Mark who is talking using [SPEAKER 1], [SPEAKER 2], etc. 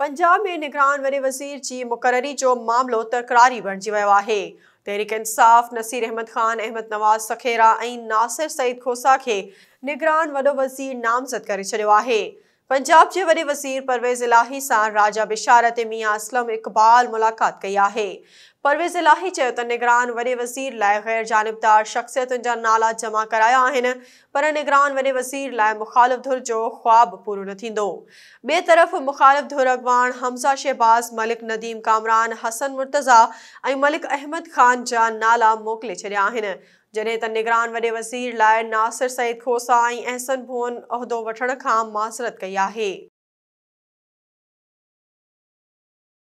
[SPEAKER 1] पंजाब में निगरान वरे वज़ीर जी मुक़ररी जो मामिलो तकरारी बणिजी वियो आहे तहरीक इंसाफ़ नसीर अहमद ख़ान अहमद नवाज़ सखेरा ऐं नासिर सईद खोसा खे निगरान वॾो वज़ीर नामज़द करे छॾियो आहे पंजाब के वरी वजीर परवेज इलाही से राजा बिशारत मियाँ असलम इक़बाल मुलाक़ात कई है परवेज़ इलाही चयो निगरान वॾे वज़ीर लाइ गैर जानबदार शख्सियत जा नाला जमा कराया पर निगरान वॾे वज़ीर लाइ मुखालिफ़ धुर जो ख़्वाब पूरो न थींदो तरफ़ मुखालिफ़ धुर अॻवान हमज़ा शहबाज़ मलिक नदीम कामरान हसन मुर्तज़ा मलिक अहमद ख़ान जा नाला मोकिले छॾिया जडे त निगरान वे वज़ीर लाइ नासिर सईद खोसा एहसन भुवन उहिदो वठण कई है